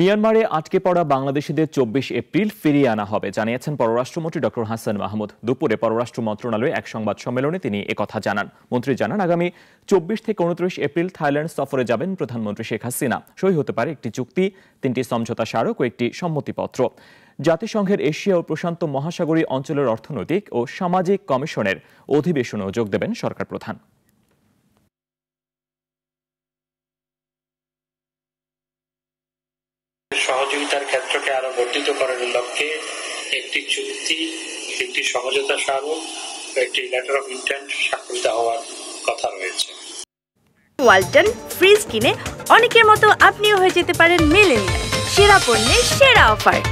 মিয়ানমারে আটকে পড়া বাংলাদেশিদের চব্বিশ এপ্রিল ফিরিয়ে আনা হবে জানিয়েছেন পররাষ্ট্রমন্ত্রী ডক্টর হাসান মাহমুদ দুপুরে পররাষ্ট্র মন্ত্রণালয়ে এক সংবাদ সম্মেলনে তিনি একথা জানান মন্ত্রী জানান আগামী চব্বিশ থেকে উনত্রিশ এপ্রিল থাইল্যান্ড সফরে যাবেন প্রধানমন্ত্রী শেখ হাসিনা সই হতে পারে একটি চুক্তি তিনটি সমঝোতা স্মারক ও একটি সম্মতিপত্র জাতিসংঘের এশিয়া ও প্রশান্ত মহাসাগরীয় অঞ্চলের অর্থনৈতিক ও সামাজিক কমিশনের অধিবেশনেও যোগ দেবেন সরকার প্রধান সহযোগিতার ক্ষেত্রকে আরো বর্ধিত করার লক্ষ্যে একটি চুক্তি একটি সমঝোতা স্মারক একটি লেটার অফ ইন্টেন্ট স্বাক্ষরিত হওয়ার কথা রয়েছে ওয়ালটন ফ্রিজ কিনে অনেকের মতো আপনিও হয়ে যেতে পারেন মেলেন সেরা পণ্যের সেরা অফার